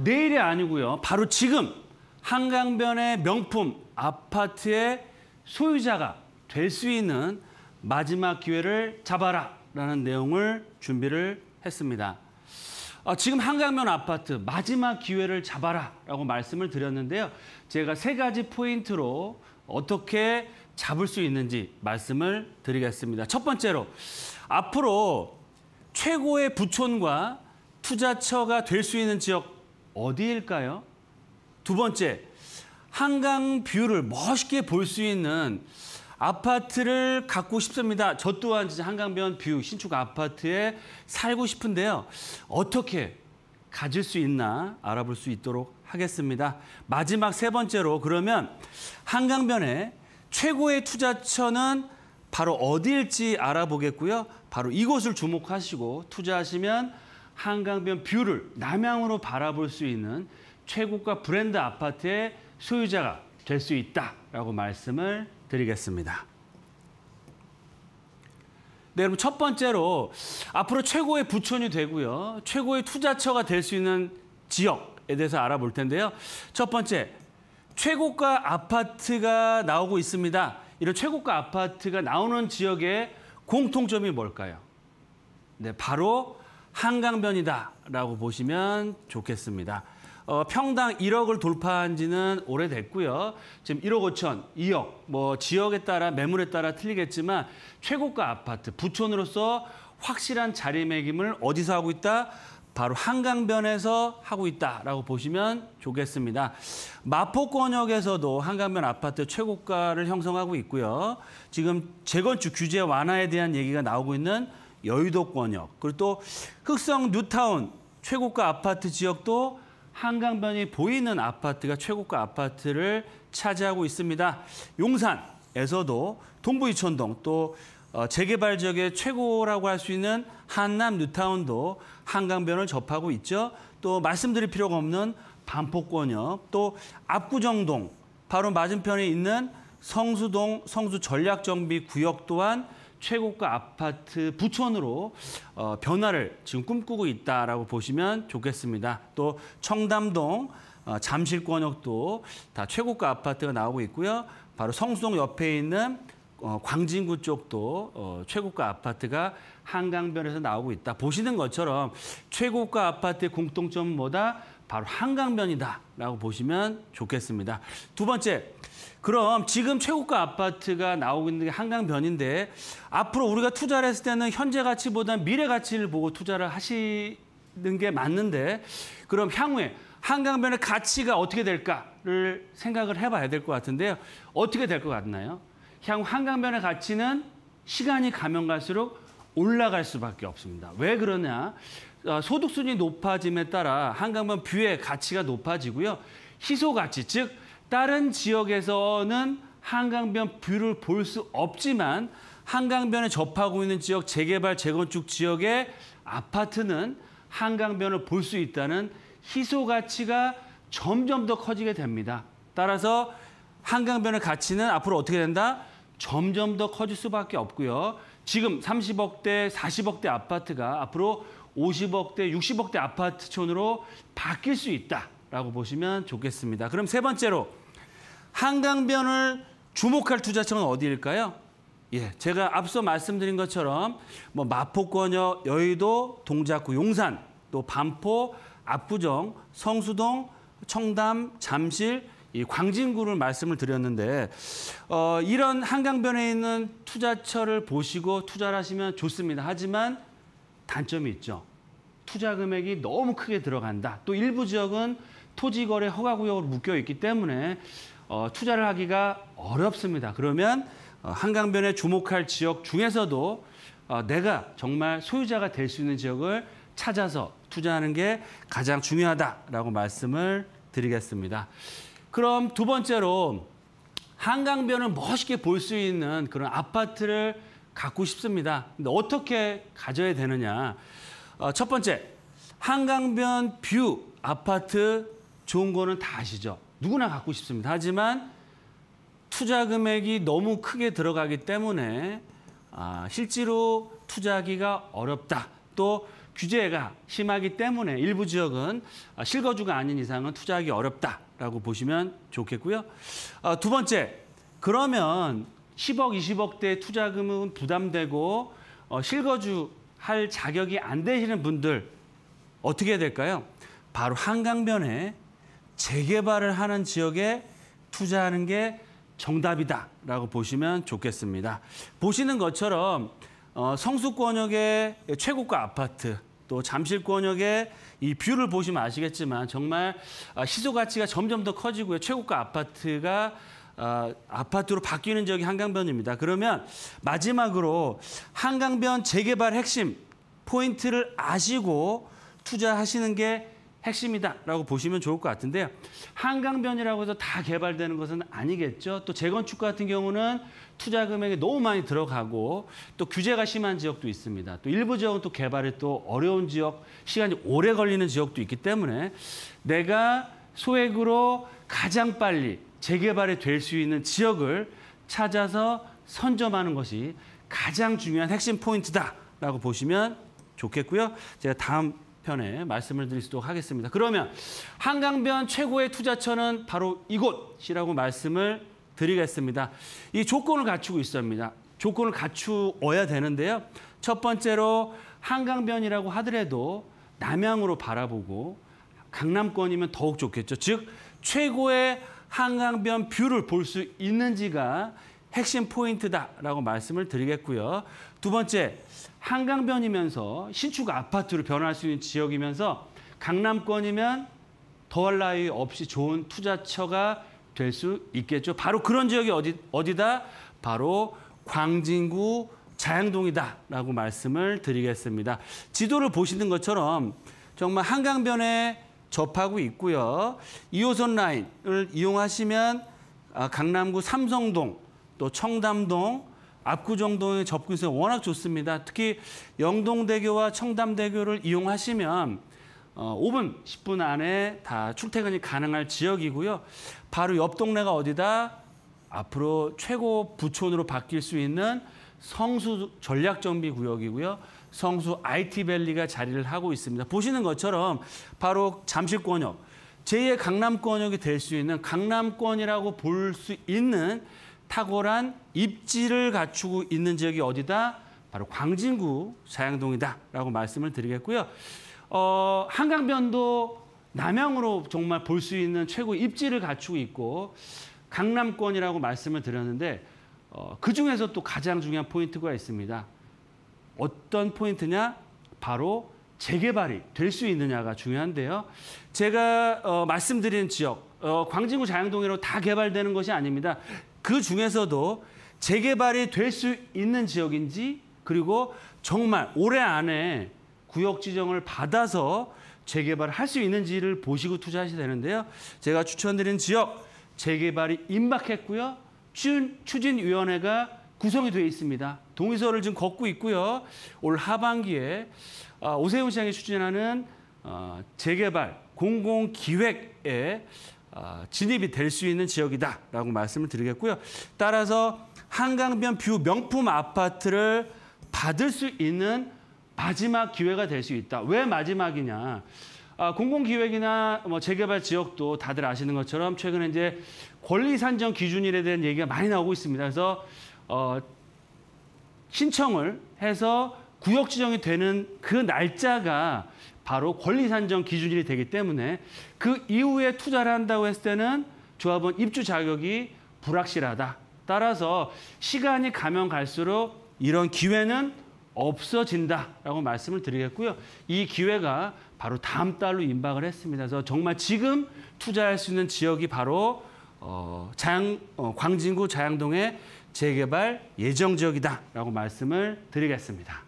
내일이 아니고요. 바로 지금 한강변의 명품 아파트의 소유자가 될 수 있는 마지막 기회를 잡아라라는 내용을 준비를 했습니다. 아, 지금 한강변 아파트 마지막 기회를 잡아라라고 말씀을 드렸는데요. 제가 세 가지 포인트로 어떻게 잡을 수 있는지 말씀을 드리겠습니다. 첫 번째로 앞으로 최고의 부촌과 투자처가 될 수 있는 지역 어디일까요? 두 번째, 한강 뷰를 멋있게 볼 수 있는 아파트를 갖고 싶습니다. 저 또한 진짜 한강변 뷰 신축 아파트에 살고 싶은데요. 어떻게 가질 수 있나 알아볼 수 있도록 하겠습니다. 마지막 세 번째로 그러면 한강변에 최고의 투자처는 바로 어디일지 알아보겠고요. 바로 이곳을 주목하시고 투자하시면 한강변 뷰를 남향으로 바라볼 수 있는 최고가 브랜드 아파트의 소유자가 될 수 있다라고 말씀을 드리겠습니다. 네, 여러분 첫 번째로 앞으로 최고의 부촌이 되고요. 최고의 투자처가 될 수 있는 지역에 대해서 알아볼 텐데요. 첫 번째, 최고가 아파트가 나오고 있습니다. 이런 최고가 아파트가 나오는 지역의 공통점이 뭘까요? 네, 바로 한강변이다라고 보시면 좋겠습니다. 어, 평당 1억을 돌파한 지는 오래됐고요. 지금 1억 5천, 2억, 뭐 지역에 따라 매물에 따라 틀리겠지만 최고가 아파트, 부촌으로서 확실한 자리매김을 어디서 하고 있다? 바로 한강변에서 하고 있다라고 보시면 좋겠습니다. 마포권역에서도 한강변 아파트 최고가를 형성하고 있고요. 지금 재건축 규제 완화에 대한 얘기가 나오고 있는 여의도 권역, 그리고 또 흑성 뉴타운 최고가 아파트 지역도 한강변이 보이는 아파트가 최고가 아파트를 차지하고 있습니다. 용산에서도 동부 이촌동또 어, 재개발 지역의 최고라고 할 수 있는 한남 뉴타운도 한강변을 접하고 있죠. 또 말씀드릴 필요가 없는 반포권역, 또 압구정동, 바로 맞은편에 있는 성수동 성수전략정비구역 또한 최고가 아파트 부천으로 어, 변화를 지금 꿈꾸고 있다라고 보시면 좋겠습니다. 또 청담동, 어, 잠실권역도 다 최고가 아파트가 나오고 있고요. 바로 성수동 옆에 있는 어, 광진구 쪽도 어, 최고가 아파트가 한강변에서 나오고 있다. 보시는 것처럼 최고가 아파트의 공통점보다 바로 한강변이다라고 보시면 좋겠습니다. 두 번째, 그럼 지금 최고가 아파트가 나오고 있는 게 한강변인데 앞으로 우리가 투자를 했을 때는 현재 가치보다 미래 가치를 보고 투자를 하시는 게 맞는데 그럼 향후에 한강변의 가치가 어떻게 될까를 생각을 해봐야 될 것 같은데요. 어떻게 될 것 같나요? 향후 한강변의 가치는 시간이 가면 갈수록 올라갈 수밖에 없습니다. 왜 그러냐? 어, 소득 순위 높아짐에 따라 한강변 뷰의 가치가 높아지고요. 희소 가치, 즉 다른 지역에서는 한강변 뷰를 볼 수 없지만 한강변에 접하고 있는 지역 재개발, 재건축 지역의 아파트는 한강변을 볼 수 있다는 희소 가치가 점점 더 커지게 됩니다. 따라서 한강변의 가치는 앞으로 어떻게 된다? 점점 더 커질 수밖에 없고요. 지금 30억대, 40억대 아파트가 앞으로 50억대, 60억대 아파트촌으로 바뀔 수 있다라고 보시면 좋겠습니다. 그럼 세 번째로 한강변을 주목할 투자처는 어디일까요? 예, 제가 앞서 말씀드린 것처럼 뭐 마포권역, 여의도, 동작구, 용산, 또 반포, 압구정, 성수동, 청담, 잠실, 이 광진구를 말씀을 드렸는데 어, 이런 한강변에 있는 투자처를 보시고 투자를 하시면 좋습니다. 하지만 단점이 있죠. 투자 금액이 너무 크게 들어간다. 또 일부 지역은 토지거래 허가구역으로 묶여 있기 때문에 어, 투자를 하기가 어렵습니다. 그러면 어, 한강변에 주목할 지역 중에서도 어, 내가 정말 소유자가 될 수 있는 지역을 찾아서 투자하는 게 가장 중요하다라고 말씀을 드리겠습니다. 그럼 두 번째로 한강변을 멋있게 볼 수 있는 그런 아파트를 갖고 싶습니다. 근데 어떻게 가져야 되느냐. 어, 첫 번째, 한강변 뷰 아파트 좋은 거는 다 아시죠? 누구나 갖고 싶습니다. 하지만 투자 금액이 너무 크게 들어가기 때문에 아, 실제로 투자하기가 어렵다. 또 규제가 심하기 때문에 일부 지역은 아, 실거주가 아닌 이상은 투자하기 어렵다라고 보시면 좋겠고요. 아, 두 번째, 그러면 10억, 20억대 투자금은 부담되고 어, 실거주 할 자격이 안 되시는 분들 어떻게 해야 될까요? 바로 한강변에 재개발을 하는 지역에 투자하는 게 정답이다라고 보시면 좋겠습니다. 보시는 것처럼 어, 성수권역의 최고가 아파트, 또 잠실권역의 이 뷰를 보시면 아시겠지만 정말 아, 시소 가치가 점점 더 커지고요. 최고가 아파트가 아, 아파트로 바뀌는 지역이 한강변입니다. 그러면 마지막으로 한강변 재개발 핵심 포인트를 아시고 투자하시는 게 핵심이다라고 보시면 좋을 것 같은데요. 한강변이라고 해서 다 개발되는 것은 아니겠죠. 또 재건축 같은 경우는 투자 금액이 너무 많이 들어가고 또 규제가 심한 지역도 있습니다. 또 일부 지역은 또 개발이 또 어려운 지역, 시간이 오래 걸리는 지역도 있기 때문에 내가 소액으로 가장 빨리 재개발이 될 수 있는 지역을 찾아서 선점하는 것이 가장 중요한 핵심 포인트다라고 보시면 좋겠고요. 제가 다음 편에 말씀을 드리도록 하겠습니다. 그러면 한강변 최고의 투자처는 바로 이곳이라고 말씀을 드리겠습니다. 이 조건을 갖추고 있습니다. 조건을 갖추어야 되는데요. 첫 번째로 한강변이라고 하더라도 남양으로 바라보고 강남권이면 더욱 좋겠죠. 즉 최고의 한강변 뷰를 볼 수 있는지가 핵심 포인트다라고 말씀을 드리겠고요. 두 번째, 한강변이면서 신축 아파트로 변할 수 있는 지역이면서 강남권이면 더할 나위 없이 좋은 투자처가 될 수 있겠죠. 바로 그런 지역이 어디, 어디다? 바로 광진구 자양동이다라고 말씀을 드리겠습니다. 지도를 보시는 것처럼 정말 한강변에 접하고 있고요. 2호선 라인을 이용하시면 아, 강남구 삼성동, 또 청담동, 압구정동의 접근성이 워낙 좋습니다. 특히 영동대교와 청담대교를 이용하시면 5분, 어, 10분 안에 다 출퇴근이 가능할 지역이고요. 바로 옆 동네가 어디다? 앞으로 최고 부촌으로 바뀔 수 있는 성수 전략정비 구역이고요. 성수 IT밸리가 자리를 하고 있습니다. 보시는 것처럼 바로 잠실권역, 제2의 강남권역이 될 수 있는 강남권이라고 볼 수 있는 탁월한 입지를 갖추고 있는 지역이 어디다? 바로 광진구 사양동이다라고 말씀을 드리겠고요. 어, 한강변도 남양으로 정말 볼 수 있는 최고 입지를 갖추고 있고 강남권이라고 말씀을 드렸는데 어, 그중에서 또 가장 중요한 포인트가 있습니다. 어떤 포인트냐? 바로 재개발이 될 수 있느냐가 중요한데요. 제가 어, 말씀드린 지역, 어, 광진구 자양동이로 다 개발되는 것이 아닙니다. 그 중에서도 재개발이 될 수 있는 지역인지 그리고 정말 올해 안에 구역 지정을 받아서 재개발을 할 수 있는지를 보시고 투자하셔야 되는데요. 제가 추천드린 지역 재개발이 임박했고요. 추진위원회가 구성이 되어 있습니다. 동의서를 지금 걷고 있고요. 올 하반기에 아, 오세훈 시장이 추진하는 아, 재개발 공공기획에 아, 진입이 될 수 있는 지역이다라고 말씀을 드리겠고요. 따라서 한강변 뷰 명품 아파트를 받을 수 있는 마지막 기회가 될 수 있다. 왜 마지막이냐? 아, 공공기획이나 뭐 재개발 지역도 다들 아시는 것처럼 최근에 이제 권리 산정 기준일에 대한 얘기가 많이 나오고 있습니다. 그래서 어, 신청을 해서 구역 지정이 되는 그 날짜가 바로 권리산정 기준일이 되기 때문에 그 이후에 투자를 한다고 했을 때는 조합원 입주 자격이 불확실하다. 따라서 시간이 가면 갈수록 이런 기회는 없어진다라고 말씀을 드리겠고요. 이 기회가 바로 다음 달로 임박을 했습니다. 그래서 정말 지금 투자할 수 있는 지역이 바로 어, 자양, 어, 광진구 자양동의 재개발 예정 지역이다라고 말씀을 드리겠습니다.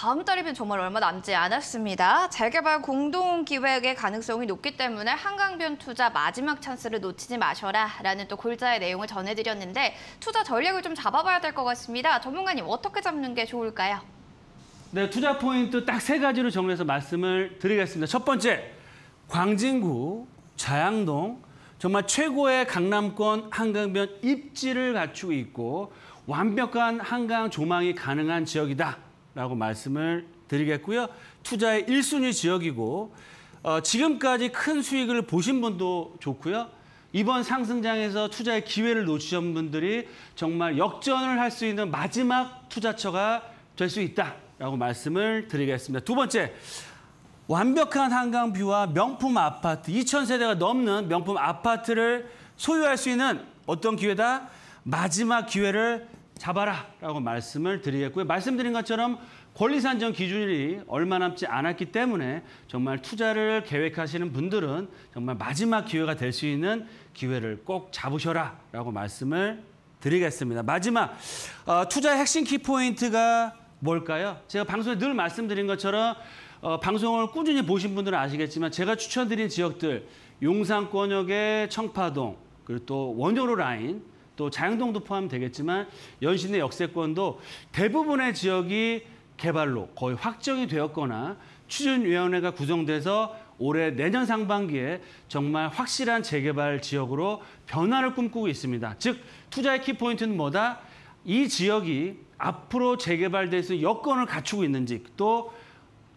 다음 달이면 정말 얼마 남지 않았습니다. 재개발 공동 기획의 가능성이 높기 때문에 한강변 투자 마지막 찬스를 놓치지 마셔라 라는 또 골자의 내용을 전해드렸는데 투자 전략을 좀 잡아봐야 될 것 같습니다. 전문가님 어떻게 잡는 게 좋을까요? 네, 투자 포인트 딱 세 가지로 정리해서 말씀을 드리겠습니다. 첫 번째, 광진구, 자양동, 정말 최고의 강남권 한강변 입지를 갖추고 있고 완벽한 한강 조망이 가능한 지역이다. 라고 말씀을 드리겠고요. 투자의 1순위 지역이고 어, 지금까지 큰 수익을 보신 분도 좋고요. 이번 상승장에서 투자의 기회를 놓치신 분들이 정말 역전을 할 수 있는 마지막 투자처가 될 수 있다라고 말씀을 드리겠습니다. 두 번째, 완벽한 한강 뷰와 명품 아파트, 2 0 0 0세대가 넘는 명품 아파트를 소유할 수 있는 어떤 기회다? 마지막 기회를 잡아라 라고 말씀을 드리겠고요. 말씀드린 것처럼 권리산정 기준이 얼마 남지 않았기 때문에 정말 투자를 계획하시는 분들은 정말 마지막 기회가 될 수 있는 기회를 꼭 잡으셔라 라고 말씀을 드리겠습니다. 마지막 어, 투자의 핵심 키포인트가 뭘까요? 제가 방송에 늘 말씀드린 것처럼 어, 방송을 꾸준히 보신 분들은 아시겠지만 제가 추천드린 지역들 용산권역의 청파동 그리고 또 원효로 라인 또자영동도 포함되겠지만 연신내 역세권도 대부분의 지역이 개발로 거의 확정이 되었거나 추진위원회가 구성돼서 올해 내년 상반기에 정말 확실한 재개발 지역으로 변화를 꿈꾸고 있습니다. 즉 투자의 키포인트는 뭐다? 이 지역이 앞으로 재개발될 수 있는 여건을 갖추고 있는지 또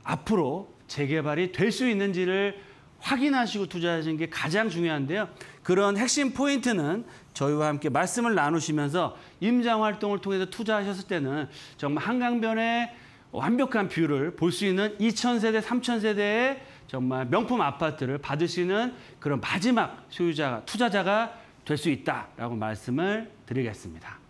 앞으로 재개발이 될 수 있는지를 확인하시고 투자하시는 게 가장 중요한데요. 그런 핵심 포인트는 저희와 함께 말씀을 나누시면서 임장 활동을 통해서 투자하셨을 때는 정말 한강변의 완벽한 뷰를 볼 수 있는 2천세대 3천세대의 정말 명품 아파트를 받을 수 있는 그런 마지막 소유자가 투자자가 될 수 있다라고 말씀을 드리겠습니다.